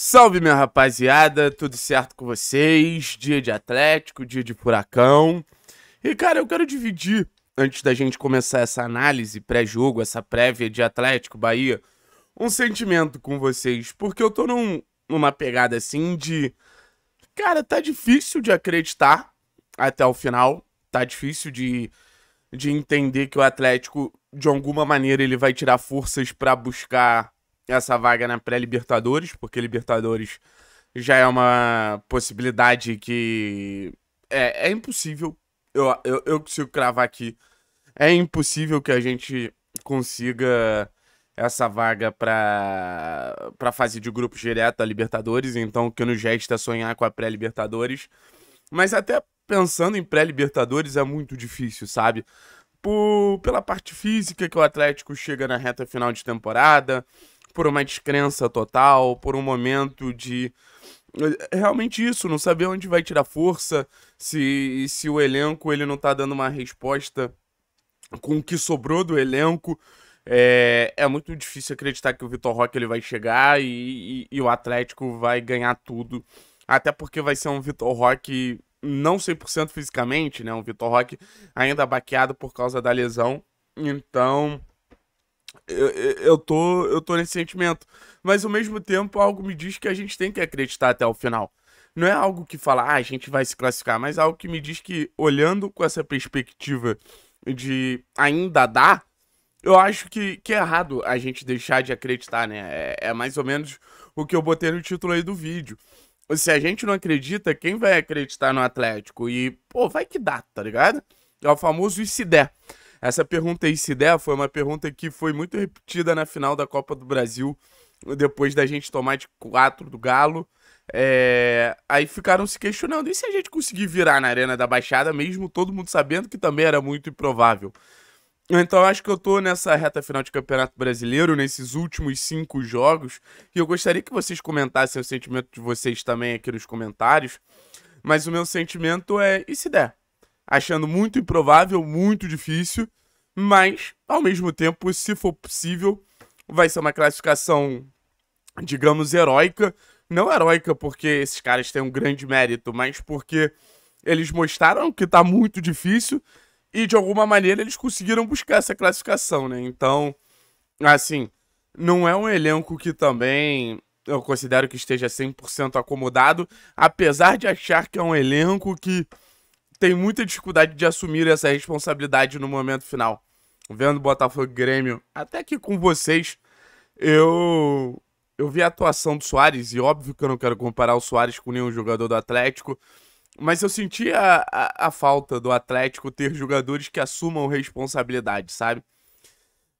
Salve, minha rapaziada, tudo certo com vocês? Dia de Atlético, dia de Furacão. E, cara, eu quero dividir, antes da gente começar essa análise pré-jogo, essa prévia de Atlético Bahia, um sentimento com vocês, porque eu tô num, numa pegada assim de. Cara, tá difícil de acreditar até o final, tá difícil de, de entender que o Atlético, de alguma maneira, ele vai tirar forças para buscar essa vaga na pré-Libertadores, porque Libertadores já é uma possibilidade que é, é impossível. Eu, eu, eu consigo cravar aqui. É impossível que a gente consiga essa vaga para para fase de grupos direto a Libertadores, então o que nos resta é sonhar com a pré-Libertadores. Mas até pensando em pré-Libertadores é muito difícil, sabe? Por, pela parte física que o Atlético chega na reta final de temporada, por uma descrença total, por um momento de eh, realmente isso, não saber onde vai tirar força, se, se o elenco ele não tá dando uma resposta com o que sobrou do elenco. É, é muito difícil acreditar que o Vitor Roque ele vai chegar e, e, e, o Atlético vai ganhar tudo. Até porque vai ser um Vitor Roque não 100% fisicamente, né? Um Vitor Roque ainda baqueado por causa da lesão. Então, eu, eu, tô, eu tô nesse sentimento. Mas ao mesmo tempo, algo me diz que a gente tem que acreditar até o final. Não é algo que fala, ah, a gente vai se classificar, mas é algo que me diz que, olhando com essa perspectiva de ainda dá, eu acho que, que é errado a gente deixar de acreditar, né? É, é mais ou menos o que eu botei no título aí do vídeo. Se a gente não acredita, quem vai acreditar no Atlético? E, pô, vai que dá, tá ligado? É o famoso e se der. Essa pergunta aí, se der, foi uma pergunta que foi muito repetida na final da Copa do Brasil, depois da gente tomar de 4 do Galo. É... Aí ficaram se questionando, e se a gente conseguir virar na Arena da Baixada, mesmo todo mundo sabendo que também era muito improvável? Então acho que eu tô nessa reta final de Campeonato Brasileiro, nesses últimos cinco jogos, e eu gostaria que vocês comentassem o sentimento de vocês também aqui nos comentários. Mas o meu sentimento é, e se der? achando muito improvável, muito difícil, mas ao mesmo tempo, se for possível, vai ser uma classificação, digamos, heróica. Não heróica porque esses caras têm um grande mérito, mas porque eles mostraram que tá muito difícil e de alguma maneira eles conseguiram buscar essa classificação, né? Então, assim, não é um elenco que também eu considero que esteja 100% acomodado, apesar de achar que é um elenco que tem muita dificuldade de assumir essa responsabilidade no momento final. Vendo Botafogo Grêmio, até que com vocês, eu eu vi a atuação do Soares, e óbvio que eu não quero comparar o Soares com nenhum jogador do Atlético, mas eu senti a, a, a falta do Atlético ter jogadores que assumam responsabilidade, sabe?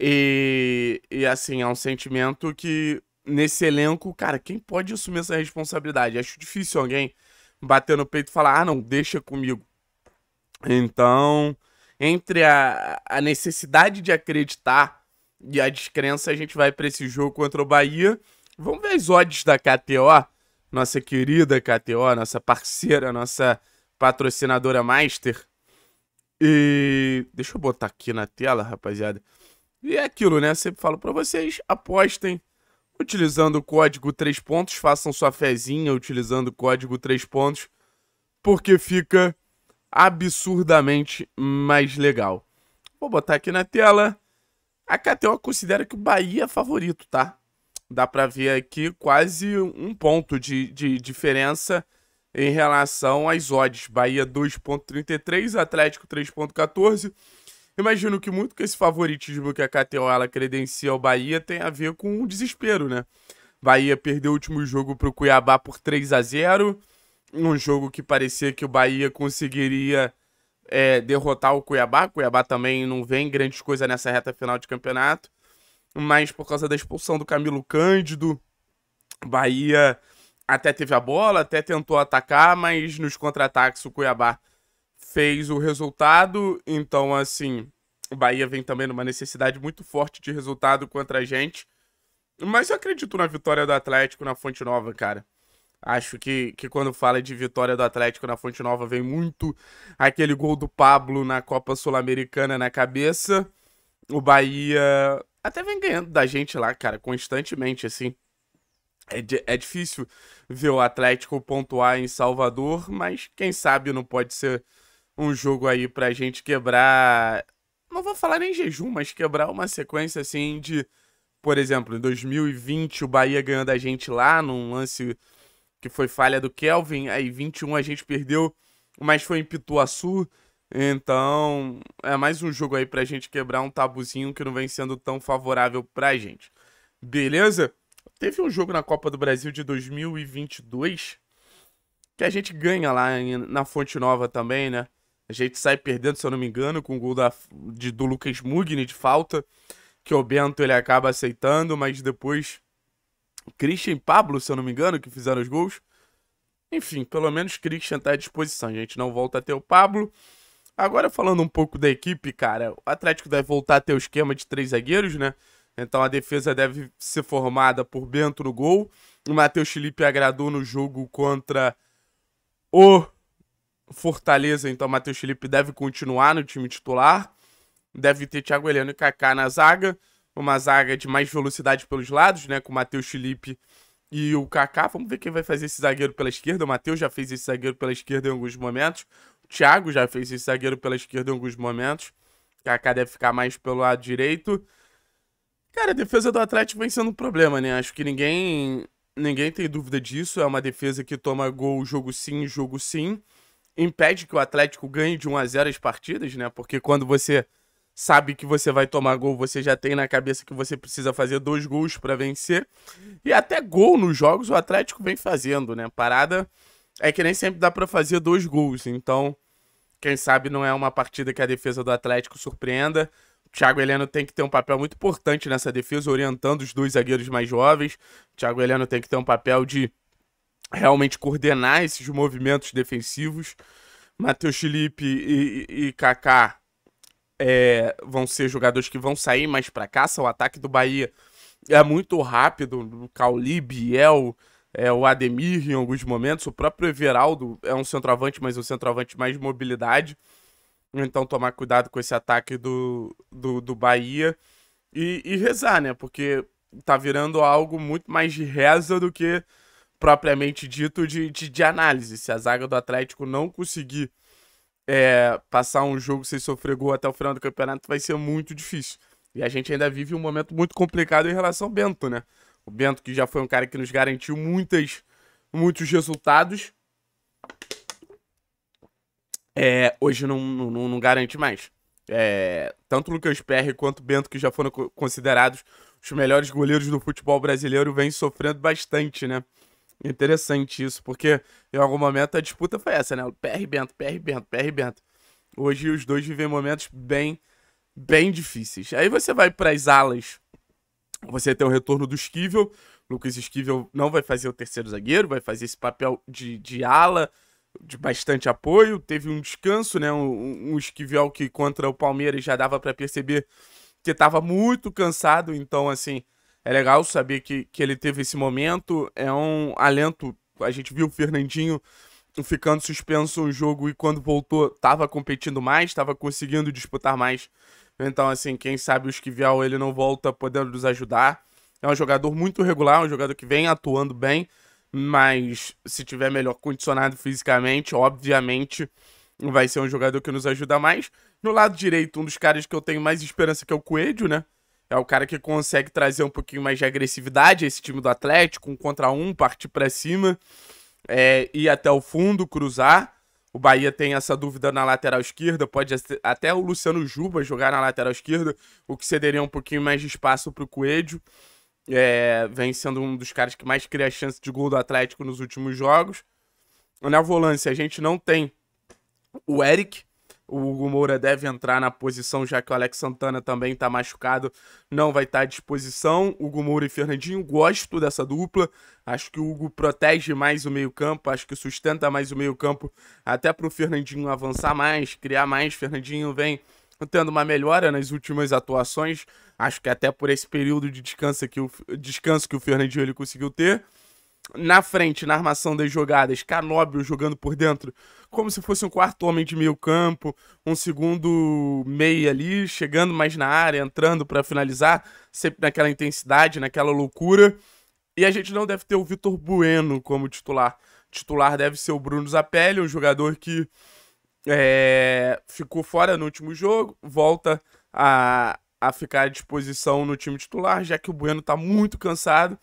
E, e assim, é um sentimento que nesse elenco, cara, quem pode assumir essa responsabilidade? Acho difícil alguém bater no peito e falar: ah, não, deixa comigo. Então, entre a, a necessidade de acreditar e a descrença, a gente vai para esse jogo contra o Bahia. Vamos ver as odds da KTO, nossa querida KTO, nossa parceira, nossa patrocinadora master. E deixa eu botar aqui na tela, rapaziada. E é aquilo, né? Eu sempre falo para vocês, apostem utilizando o código 3 pontos, façam sua fezinha utilizando o código 3 pontos, porque fica absurdamente mais legal. Vou botar aqui na tela. A KTO considera que o Bahia é favorito, tá? Dá pra ver aqui quase um ponto de, de diferença em relação às odds. Bahia 2.33, Atlético 3.14. Imagino que muito com esse favoritismo que a KTO ela credencia ao Bahia tem a ver com o desespero, né? Bahia perdeu o último jogo pro Cuiabá por 3 a 0 num jogo que parecia que o Bahia conseguiria é, derrotar o Cuiabá. O Cuiabá também não vem grandes coisas nessa reta final de campeonato. Mas por causa da expulsão do Camilo Cândido, o Bahia até teve a bola, até tentou atacar, mas nos contra-ataques o Cuiabá fez o resultado. Então, assim, o Bahia vem também numa necessidade muito forte de resultado contra a gente. Mas eu acredito na vitória do Atlético na Fonte Nova, cara. Acho que, que quando fala de vitória do Atlético na Fonte Nova vem muito aquele gol do Pablo na Copa Sul-Americana na cabeça. O Bahia até vem ganhando da gente lá, cara, constantemente, assim. É, é difícil ver o Atlético pontuar em Salvador, mas quem sabe não pode ser um jogo aí pra gente quebrar. Não vou falar nem jejum, mas quebrar uma sequência assim de. Por exemplo, em 2020 o Bahia ganhando da gente lá num lance que foi falha do Kelvin. Aí 21 a gente perdeu, mas foi em Pituaçu. Então, é mais um jogo aí pra gente quebrar um tabuzinho que não vem sendo tão favorável pra gente. Beleza? Teve um jogo na Copa do Brasil de 2022 que a gente ganha lá na Fonte Nova também, né? A gente sai perdendo, se eu não me engano, com o gol da, de, do Lucas Mugni de falta, que o Bento ele acaba aceitando, mas depois Christian e Pablo, se eu não me engano, que fizeram os gols. Enfim, pelo menos Christian tá à disposição. A gente não volta a ter o Pablo. Agora falando um pouco da equipe, cara, o Atlético deve voltar a ter o esquema de três zagueiros, né? Então a defesa deve ser formada por Bento no gol. O Matheus Felipe agradou no jogo contra o Fortaleza, então Matheus Felipe deve continuar no time titular. Deve ter Thiago Heleno e Kaká na zaga uma zaga de mais velocidade pelos lados, né? Com o Matheus Felipe e o Kaká. Vamos ver quem vai fazer esse zagueiro pela esquerda. O Matheus já fez esse zagueiro pela esquerda em alguns momentos. O Thiago já fez esse zagueiro pela esquerda em alguns momentos. O Kaká deve ficar mais pelo lado direito. Cara, a defesa do Atlético vem sendo um problema, né? Acho que ninguém ninguém tem dúvida disso. É uma defesa que toma gol jogo sim, jogo sim. Impede que o Atlético ganhe de 1 a 0 as partidas, né? Porque quando você sabe que você vai tomar gol, você já tem na cabeça que você precisa fazer dois gols para vencer. E até gol nos jogos o Atlético vem fazendo, né? Parada é que nem sempre dá para fazer dois gols, então quem sabe não é uma partida que a defesa do Atlético surpreenda. O Thiago Heleno tem que ter um papel muito importante nessa defesa, orientando os dois zagueiros mais jovens. O Thiago Heleno tem que ter um papel de realmente coordenar esses movimentos defensivos. Matheus Felipe e, e, e Kaká é, vão ser jogadores que vão sair mais para caça. O ataque do Bahia é muito rápido. O Cauli, Biel, é, o Ademir em alguns momentos. O próprio Everaldo é um centroavante, mas um centroavante mais de mobilidade. Então tomar cuidado com esse ataque do, do, do Bahia. E, e rezar, né? Porque tá virando algo muito mais de reza do que propriamente dito de, de, de análise. Se a zaga do Atlético não conseguir é, passar um jogo sem sofrer gol até o final do campeonato vai ser muito difícil. E a gente ainda vive um momento muito complicado em relação ao Bento, né? O Bento, que já foi um cara que nos garantiu muitas, muitos resultados, é, hoje não, não, não, garante mais. É, tanto o Lucas Perry quanto o Bento, que já foram considerados os melhores goleiros do futebol brasileiro, vêm sofrendo bastante, né? Interessante isso, porque em algum momento a disputa foi essa, né? O PR Bento, PR Bento, PR Bento. Hoje os dois vivem momentos bem, bem difíceis. Aí você vai para as alas, você tem o retorno do Esquivel. Lucas Esquivel não vai fazer o terceiro zagueiro, vai fazer esse papel de, de ala, de bastante apoio. Teve um descanso, né? Um, um Esquivel que contra o Palmeiras já dava para perceber que estava muito cansado, então assim é legal saber que, que ele teve esse momento. É um alento. A gente viu o Fernandinho ficando suspenso um jogo e quando voltou estava competindo mais, estava conseguindo disputar mais. Então, assim, quem sabe o Esquivel ele não volta podendo nos ajudar. É um jogador muito regular, um jogador que vem atuando bem, mas se tiver melhor condicionado fisicamente, obviamente vai ser um jogador que nos ajuda mais. No lado direito, um dos caras que eu tenho mais esperança que é o Coelho, né? É o cara que consegue trazer um pouquinho mais de agressividade a esse time do Atlético, um contra um, partir para cima, é, ir até o fundo, cruzar. O Bahia tem essa dúvida na lateral esquerda, pode até o Luciano Juba jogar na lateral esquerda, o que cederia um pouquinho mais de espaço para o Coelho. É, vem sendo um dos caras que mais cria chance de gol do Atlético nos últimos jogos. Na volância, a gente não tem o Eric, o Hugo Moura deve entrar na posição, já que o Alex Santana também está machucado, não vai estar tá à disposição. Hugo Moura e Fernandinho, gosto dessa dupla. Acho que o Hugo protege mais o meio-campo, acho que sustenta mais o meio-campo, até para o Fernandinho avançar mais, criar mais. Fernandinho vem tendo uma melhora nas últimas atuações, acho que até por esse período de descanso que o, descanso que o Fernandinho ele conseguiu ter na frente, na armação das jogadas, Canóbio jogando por dentro, como se fosse um quarto homem de meio campo, um segundo meia ali, chegando mais na área, entrando para finalizar, sempre naquela intensidade, naquela loucura. E a gente não deve ter o Vitor Bueno como titular. O titular deve ser o Bruno Zapelli, um jogador que é, ficou fora no último jogo, volta a, a ficar à disposição no time titular, já que o Bueno está muito cansado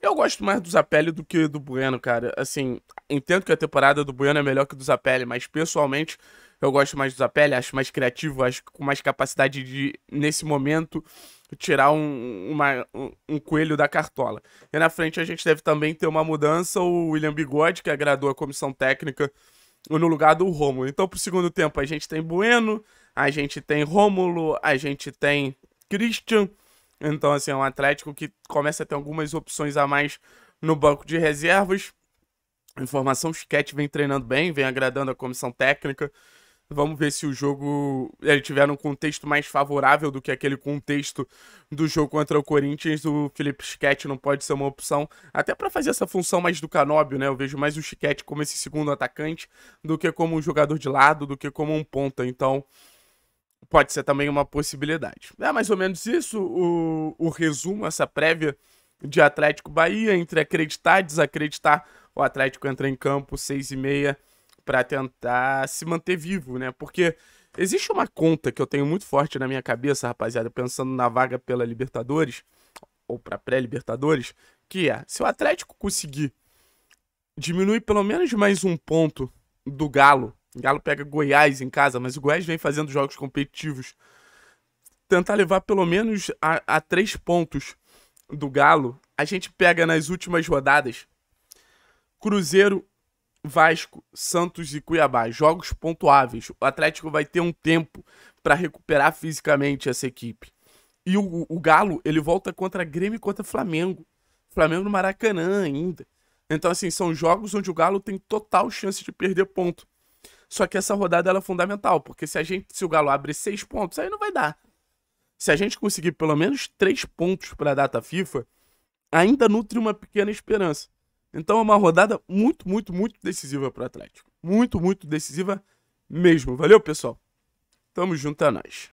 eu gosto mais do Zapelli do que do Bueno, cara. Assim, entendo que a temporada do Bueno é melhor que do Zapelli, mas pessoalmente eu gosto mais do Zapelli, acho mais criativo, acho com mais capacidade de, nesse momento, tirar um, uma, um, um, coelho da cartola. E na frente a gente deve também ter uma mudança, o William Bigode, que agradou a comissão técnica, no lugar do Rômulo. Então, pro segundo tempo, a gente tem Bueno, a gente tem Rômulo, a gente tem Christian, então, assim, é um Atlético que começa a ter algumas opções a mais no banco de reservas. Informação, o Chiquete vem treinando bem, vem agradando a comissão técnica. Vamos ver se o jogo. Ele tiver um contexto mais favorável do que aquele contexto do jogo contra o Corinthians. O Felipe Chiquete não pode ser uma opção, até para fazer essa função mais do Canóbio, né? Eu vejo mais o Chiquete como esse segundo atacante do que como um jogador de lado, do que como um ponta. Então, pode ser também uma possibilidade. É mais ou menos isso o, o resumo, essa prévia de Atlético Bahia, entre acreditar e desacreditar. O Atlético entra em campo seis e meia para tentar se manter vivo, né? Porque existe uma conta que eu tenho muito forte na minha cabeça, rapaziada, pensando na vaga pela Libertadores ou para pré-Libertadores, que é, se o Atlético conseguir diminuir pelo menos mais um ponto do Galo o Galo pega Goiás em casa, mas o Goiás vem fazendo jogos competitivos. Tentar levar pelo menos a, a três pontos do Galo. A gente pega nas últimas rodadas Cruzeiro, Vasco, Santos e Cuiabá. Jogos pontuáveis. O Atlético vai ter um tempo para recuperar fisicamente essa equipe. E o, o, Galo, ele volta contra Grêmio e contra Flamengo. Flamengo no Maracanã ainda. Então, assim, são jogos onde o Galo tem total chance de perder ponto. Só que essa rodada é fundamental, porque se a gente, se o Galo abre seis pontos, aí não vai dar. Se a gente conseguir pelo menos três pontos para a data FIFA, ainda nutre uma pequena esperança. Então é uma rodada muito, muito, muito decisiva para o Atlético. Muito, muito decisiva mesmo. Valeu, pessoal. Tamo junto a é nós.